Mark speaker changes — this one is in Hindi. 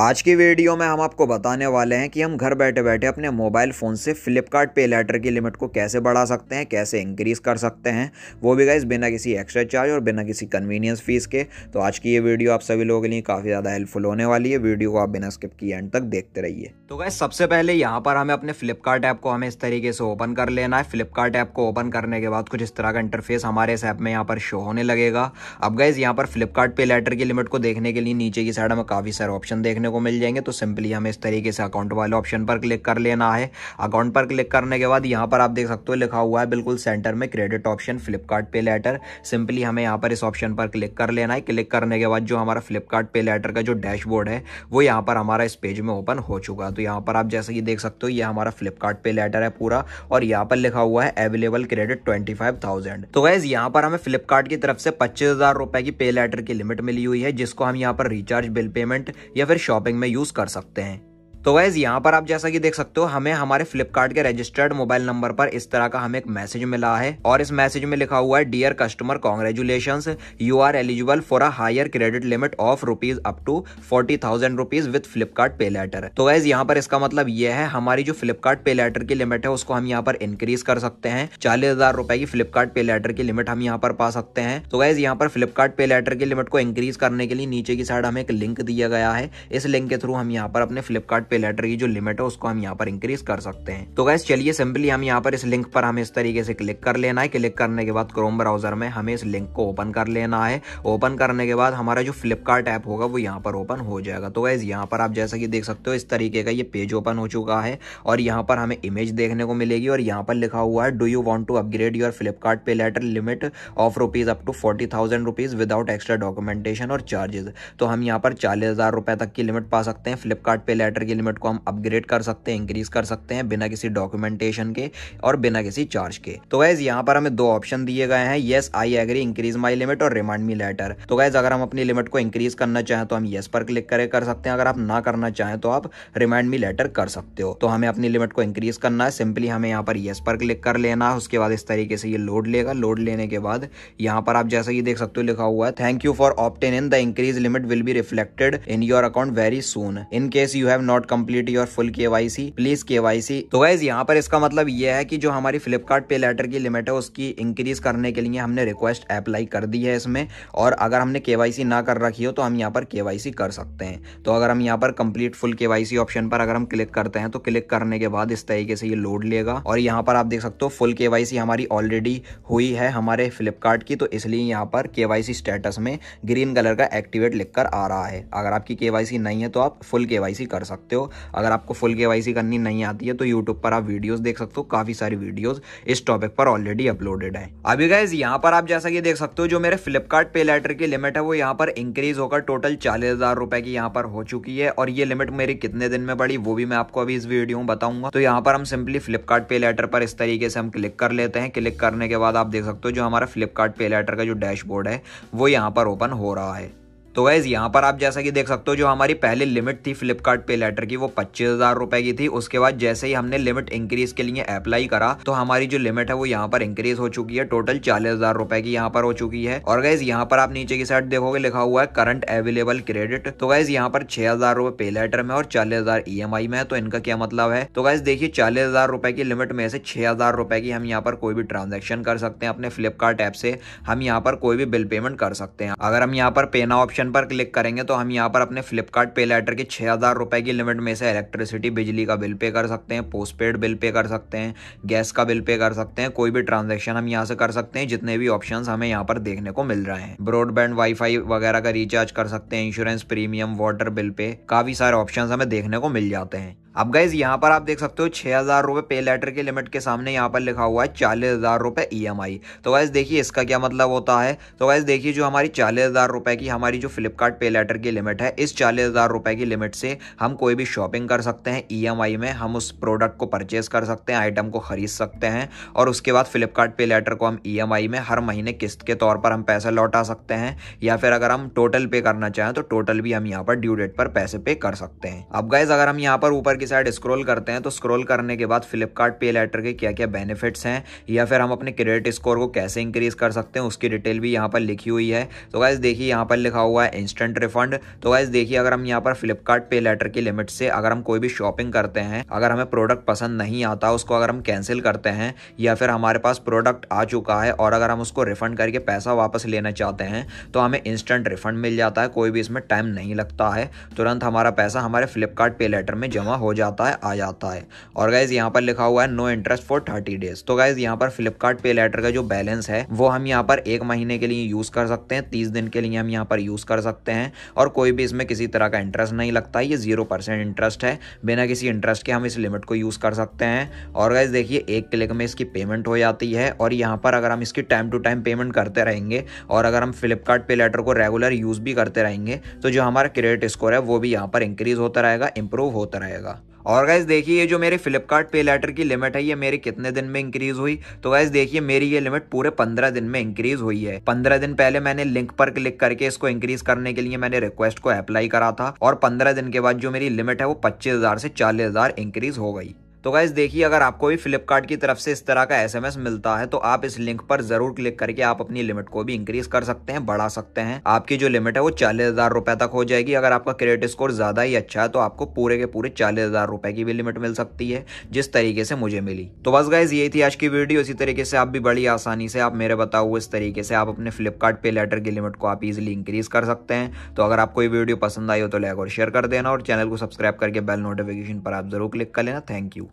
Speaker 1: आज की वीडियो में हम आपको बताने वाले हैं कि हम घर बैठे बैठे अपने मोबाइल फ़ोन से फ्लिपकार्ट पे लेटर की लिमिट को कैसे बढ़ा सकते हैं कैसे इंक्रीज़ कर सकते हैं वो भी गाइज बिना किसी एक्स्ट्रा चार्ज और बिना किसी कन्वीनियंस फीस के तो आज की ये वीडियो आप सभी लोगों के लिए काफ़ी ज़्यादा हेल्पफुल होने वाली है वीडियो को आप बिना स्किप किए एंड तक देखते रहिए तो गाइज सबसे पहले यहाँ पर हमें अपने फ्लिपकार्ट ऐप को हमें इस तरीके से ओपन कर लेना है फ्लिपकार्ट ऐप को ओपन करने के बाद कुछ इस तरह का इंटरफेस हमारे इस ऐप में यहाँ पर शो होने लगेगा अब गाइज यहाँ पर फ्लिपकार्ट पे लेटर की लिमिट को देखने के लिए नीचे की साइड हमें काफ़ी सारे ऑप्शन देखने देखने को मिल जाएंगे तो सिंपली हमें इस तरीके से अकाउंट वाले ऑप्शन पर क्लिक कर लेना है अकाउंट पर क्लिक करने के बाद यहाँ पर आप देख सकते हो लिखा हुआ है बिल्कुल सेंटर में credit option Flipkart pay letter simply हमें यहाँ पर इस ऑप्शन पर क्लिक कर लेना है क्लिक करने के बाद जो हमारा फ्लिपकार्ट पे लेटर का जो डैशबोर्ड है वो यहाँ पर हमारा इस पेज में ओपन हो चुका है तो यहाँ पर आप जैसे कि देख सकते हो ये हमारा फ्लिपकार्ट पे लेटर है पूरा और यहाँ पर लिखा हुआ है अवेलेबल क्रेडिट ट्वेंटी तो गैज यहाँ पर हमें फ्लिपकार्ट की तरफ से पच्चीस रुपए की पे लेटर की लिमिट मिली हुई है जिसको हम यहाँ पर रिचार्ज बिल पेमेंट या फिर शॉपिंग में यूज़ कर सकते हैं तो वैज यहाँ पर आप जैसा कि देख सकते हो हमें हमारे फ्लिपकार्ट के रजिस्टर्ड मोबाइल नंबर पर इस तरह का हमें एक मैसेज मिला है और इस मैसेज में लिखा हुआ है dear customer congratulation you are eligible for a higher credit limit of rupees up to forty thousand rupees with Flipkart pay later तो वैज यहाँ पर इसका मतलब यह है हमारी जो फ्लिपकार्ट पे लेटर की लिमिट है उसको हम यहाँ पर इंक्रीज कर सकते हैं चालीस हजार रुपए की फ्लिपकार्ट पे लेटर की लिमिट हम यहाँ पर पा सकते हैं तो वैज यहाँ पर फ्लिपकार्ट पे लेटर की लिमिट को इंक्रीज करने के लिए नीचे की साइड हमें एक लिंक दिया गया है इस लिंक के थ्रू हम यहाँ पर अपने फ्लिपकार्ट पे लेटर की जो लिमिट है उसको हम यहाँ पर इंक्रीज कर सकते हैं तो गैस चलिए सिंपली हम यहाँ पर इस लिंक पर हमें इस तरीके से क्लिक कर लेना है क्लिक करने के बाद क्रोम ब्राउजर में हमें इस लिंक को ओपन कर लेना है ओपन करने के बाद हमारा जो फ्लिपकार्ट ऐप होगा वो यहाँ पर ओपन हो जाएगा तो गैस यहाँ पर आप जैसा कि देख सकते हो इस तरीके का ये पेज ओपन हो चुका है और यहाँ पर हमें इमेज देखने को मिलेगी और यहाँ पर लिखा हुआ है do you want to upgrade your Flipkart pay later limit of rupees up to forty thousand rupees without extra documentation और चार्जेस तो हम यहाँ पर चालीस हजार रुपए तक की लिमिट पा सकते हैं फ्लिपकार्ट पे लेटर की लिमिट को हम अपग्रेड कर सकते हैं इंक्रीज कर सकते हैं बिना किसी डॉक्यूमेंटेशन के और बिना किसी चार्ज के तो गैज यहाँ पर हमें दो ऑप्शन दिए गए हैं yes I agree increase my limit और रिमांड मी लेटर तो गैज अगर हम अपनी लिमिट को इंक्रीज करना चाहें तो हम येस पर क्लिक करे कर सकते हैं अगर आप ना करना चाहें तो आप रिमांड मी लेटर कर सकते हो तो हमें अपनी लिमिट को इंक्रीज करना है सिंपली हमें यहाँ पर येस पर क्लिक कर लेना उसके बाद इस तरीके से ये लोड लेगा लोड लेने के बाद यहाँ पर आप जैसा ये देख सकते हो लिखा हुआ है thank you for opting in the increase limit will be reflected in your account very soon in case you have not complete your full KYC please KYC तो गाइज यहाँ पर इसका मतलब यह है कि जो हमारी फ्लिपकार्ट पे लेटर की लिमिट है उसकी इंक्रीज करने के लिए हमने रिक्वेस्ट अप्लाई कर दी है इसमें और अगर हमने सी ना कर रखी हो तो हम यहाँ पर केवाईसी कर सकते हैं तो अगर हम यहाँ पर कम्प्लीट फुल सी ऑप्शन पर अगर हम क्लिक करते हैं तो क्लिक करने के बाद इस तरीके से ये लोड लेगा और यहाँ पर आप देख सकते हो फुल सी हमारी ऑलरेडी हुई है हमारे फ्लिपकार्ट की तो इसलिए यहाँ पर सी स्टेटस में ग्रीन कलर का एक्टिवेट लिखकर आ रहा है अगर आपकी केवाईसी नहीं है तो आप फुल सी कर सकते हो हो अगर आपको फुल के करनी नहीं आती है तो यूट्यूब पर आप वीडियोज़ देख सकते हो काफ़ी सारी वीडियोज़ इस टॉपिक पर ऑलरेडी अपलोडेड है अभी गाइज यहाँ पर आप जैसा कि देख सकते हो जो मेरे फ्लिपकार्ट पे लेटर की लिमिट है वो यहाँ पर इंक्रीज होकर टोटल चालीस हजार रुपए की यहाँ पर हो चुकी है और ये लिमिट मेरी कितने दिन में बढ़ी वो भी मैं आपको अभी इस वीडियो में बताऊंगा तो यहाँ पर हम सिंपली फ्लिपकार्ट पे लेटर पर इस तरीके से हम क्लिक कर लेते हैं क्लिक करने के बाद आप देख सकते हो जो हमारा फ्लिपकार्ट पे लेटर का जो डैशबोर्ड है वो यहाँ पर ओपन हो रहा है तो गाइज यहाँ पर आप जैसा कि देख सकते हो जो हमारी पहली लिमिट थी फ्लिपकार्ट पे लेटर की वो पच्चीस हज़ार रुपए की थी उसके बाद जैसे ही हमने लिमिट इंक्रीज के लिए अप्लाई करा तो हमारी जो लिमिट है वो यहाँ पर इंक्रीज हो चुकी है टोटल चालीस हज़ार रुपए की यहाँ पर हो चुकी है और गैस यहाँ पर आप नीचे की साइड देखोगे लिखा हुआ है करंट अवेलेबल क्रेडिट तो गैस यहाँ पर छह हज़ार पे लेटर में और चालीस हज़ार ई एम आई में है तो इनका क्या मतलब है तो गैस देखिए चालीस हज़ार की लिमिट में से छह हज़ार की हम यहाँ पर कोई भी ट्रांजेक्शन कर सकते हैं अपने फ्लिपकार्ट ऐप से हम यहाँ पर कोई भी बिल पेमेंट कर सकते हैं अगर हम यहाँ पर पेना ऑप्शन ऑप्शन पर क्लिक करेंगे तो हम यहाँ पर अपने फ्लिपकार्ट पे लेटर के छः हज़ार रुपये की लिमिट में से इलेक्ट्रिसिटी बिजली का बिल पे कर सकते हैं पोस्ट पेड बिल पे कर सकते हैं गैस का बिल पे कर सकते हैं कोई भी ट्रांजेक्शन हम यहाँ से कर सकते हैं जितने भी ऑप्शन हमें यहाँ पर देखने को मिल रहे हैं ब्रॉडबैंड वाईफाई वगैरह का रिचार्ज कर सकते हैं insurance premium water bill pay काफी सारे ऑप्शन हमें देखने को मिल जाते हैं अब गाइज यहाँ पर आप देख सकते हो छः हज़ार रुपये पे लेटर की लिमिट के सामने यहाँ पर लिखा हुआ है चालीस हज़ार रुपये ई e एम आई तो गाइज देखिए इसका क्या मतलब होता है तो गाइज देखिए जो हमारी चालीस हज़ार रुपये की हमारी जो फ्लिपकार्ट पे लेटर की लिमिट है इस चालीस हज़ार रुपये की लिमिट से हम कोई भी शॉपिंग कर सकते हैं ई एम आई में हम उस प्रोडक्ट को परचेज कर सकते हैं आइटम को खरीद सकते हैं और उसके बाद फ्लिपकार्ट पे लेटर को हम ई एम आई में हर महीने किस्त के तौर पर हम पैसा लौटा सकते हैं या फिर अगर हम टोटल पे करना चाहें तो टोटल भी हम यहाँ पर ड्यू डेट पर पैसे पे कर सकते हैं अब गाइज अगर हम यहाँ पर ऊपर की साइड स्क्रॉल करते हैं तो स्क्रॉल करने के बाद फ्लिपकार्ट पे लेटर के क्या क्या बेनिफिट्स हैं या फिर हम अपने क्रेडिट स्कोर को कैसे इंक्रीज कर सकते हैं उसकी डिटेल भी यहाँ पर लिखी हुई है तो गाइज देखिए यहाँ पर लिखा हुआ है इंस्टेंट रिफंड तो गाइज देखिए अगर हम यहाँ पर फ्लिपकार्ट पे लेटर की लिमिट से अगर हम कोई भी शॉपिंग करते हैं अगर हमें प्रोडक्ट पसंद नहीं आता उसको अगर हम कैंसिल करते हैं या फिर हमारे पास प्रोडक्ट आ चुका है और अगर हम उसको रिफंड करके पैसा वापस लेना चाहते हैं तो हमें इंस्टेंट रिफंड मिल जाता है कोई भी इसमें टाइम नहीं लगता है तुरंत हमारा पैसा हमारे फ्लिपकार्ट पे लेटर में जमा हो जाता है आ जाता है और गाइज यहाँ पर लिखा हुआ है no interest for thirty days तो गाइज यहाँ पर फ्लिपकार्ट पे लेटर का जो बैलेंस है वो हम यहाँ पर एक महीने के लिए यूज कर सकते हैं तीस दिन के लिए हम यहाँ पर यूज कर सकते हैं और कोई भी इसमें किसी तरह का इंटरेस्ट नहीं लगता है ये जीरो परसेंट इंटरेस्ट है बिना किसी इंटरेस्ट के हम इस लिमिट को यूज कर सकते हैं और गाइज देखिए एक क्लिक में इसकी पेमेंट हो जाती है और यहाँ पर अगर हम इसकी टाइम टू टाइम पेमेंट करते रहेंगे और अगर हम फ्लिपकार्ट पे लेटर को रेगुलर यूज भी करते रहेंगे तो जो हमारा क्रेडिट स्कोर है वो भी यहाँ पर इंक्रीज होता रहेगा इंप्रूव होता रहेगा और गैस देखिए ये जो मेरे फ्लिपकार्ट पे लेटर की लिमिट है ये मेरी कितने दिन में इंक्रीज हुई तो गैस देखिए मेरी ये लिमिट पूरे पंद्रह दिन में इंक्रीज हुई है पंद्रह दिन पहले मैंने लिंक पर क्लिक करके इसको इंक्रीज करने के लिए मैंने रिक्वेस्ट को अप्लाई करा था और पंद्रह दिन के बाद जो मेरी लिमिट है वो पच्चीस हजार से चालीस हजार इंक्रीज हो गई तो गाइज देखिए अगर आपको भी फ्लिपकार्ट की तरफ से इस तरह का एसएमएस मिलता है तो आप इस लिंक पर जरूर क्लिक करके आप अपनी लिमिट को भी इंक्रीज कर सकते हैं बढ़ा सकते हैं आपकी जो लिमिट है वो चालीस हजार रुपए तक हो जाएगी अगर आपका क्रेडिट स्कोर ज्यादा ही अच्छा है तो आपको पूरे के पूरे चालीस हजार रुपए की भी लिमिट मिल सकती है जिस तरीके से मुझे मिली तो बस गाइज यही थी आज की वीडियो इसी तरीके से आप भी बड़ी आसानी से आप मेरे बताओ इस तरीके से आप अपने फ्लिपकार्ट पे लेटर की लिमिट को आप इजिली इंक्रीज कर सकते हैं तो अगर आपको ये वीडियो पसंद आई हो तो लाइक और शेयर कर देना और चैनल को सब्सक्राइब करके बेल नोटिफिकेशन पर आप जरूर क्लिक कर लेना थैंक यू